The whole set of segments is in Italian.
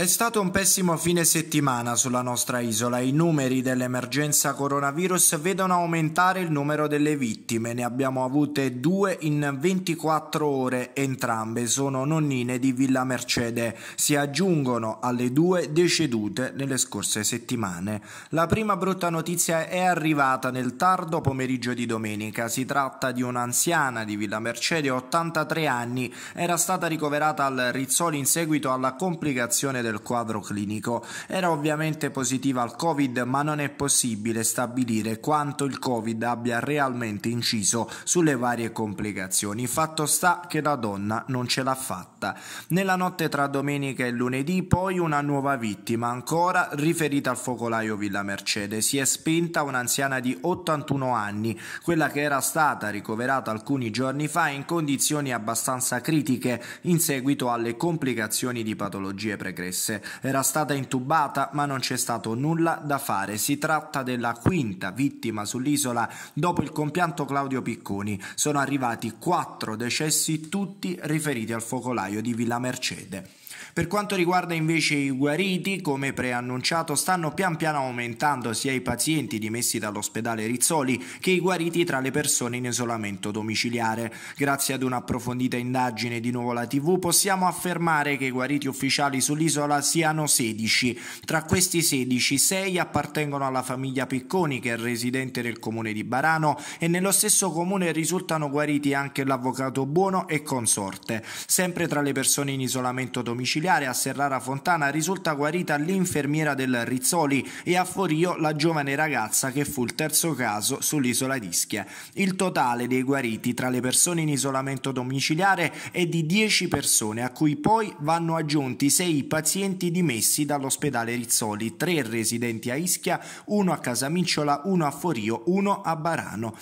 È stato un pessimo fine settimana sulla nostra isola. I numeri dell'emergenza coronavirus vedono aumentare il numero delle vittime. Ne abbiamo avute due in 24 ore, entrambe sono nonnine di Villa Mercede. Si aggiungono alle due decedute nelle scorse settimane. La prima brutta notizia è arrivata nel tardo pomeriggio di domenica. Si tratta di un'anziana di Villa Mercede, 83 anni, era stata ricoverata al Rizzoli in seguito alla complicazione del del quadro clinico era ovviamente positiva al Covid, ma non è possibile stabilire quanto il Covid abbia realmente inciso sulle varie complicazioni. Fatto sta che la donna non ce l'ha fatta. Nella notte tra domenica e lunedì, poi una nuova vittima, ancora riferita al focolaio Villa Mercede, si è spinta un'anziana di 81 anni, quella che era stata ricoverata alcuni giorni fa in condizioni abbastanza critiche in seguito alle complicazioni di patologie pregresse stesse. Era stata intubata ma non c'è stato nulla da fare. Si tratta della quinta vittima sull'isola dopo il compianto Claudio Picconi. Sono arrivati quattro decessi tutti riferiti al focolaio di Villa Mercede. Per quanto riguarda invece i guariti, come preannunciato, stanno pian piano aumentando sia i pazienti dimessi dall'ospedale Rizzoli che i guariti tra le persone in isolamento domiciliare. Grazie ad un'approfondita indagine di nuovo TV possiamo affermare che i guariti ufficiali sull'isola Aula siano 16. Tra questi 16, 6 appartengono alla famiglia Picconi che è residente del comune di Barano e nello stesso comune risultano guariti anche l'avvocato Buono e consorte. Sempre tra le persone in isolamento domiciliare a Serrara Fontana risulta guarita l'infermiera del Rizzoli e a Forio la giovane ragazza che fu il terzo caso sull'isola di Ischia. Il totale dei guariti tra le persone in isolamento domiciliare è di 10 persone a cui poi vanno aggiunti 6 pazienti pazienti dimessi dall'ospedale Rizzoli, tre residenti a Ischia, uno a Casamicciola, uno a Forio, uno a Barano.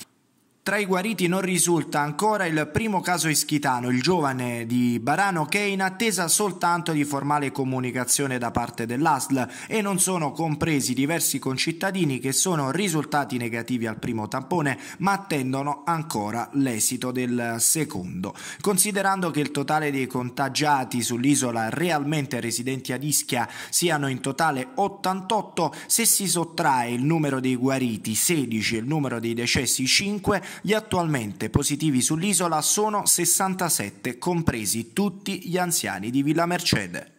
Tra i guariti non risulta ancora il primo caso ischitano, il giovane di Barano che è in attesa soltanto di formale comunicazione da parte dell'ASL e non sono compresi diversi concittadini che sono risultati negativi al primo tampone ma attendono ancora l'esito del secondo. Considerando che il totale dei contagiati sull'isola realmente residenti ad Ischia siano in totale 88, se si sottrae il numero dei guariti 16 e il numero dei decessi 5, gli attualmente positivi sull'isola sono 67, compresi tutti gli anziani di Villa Mercede.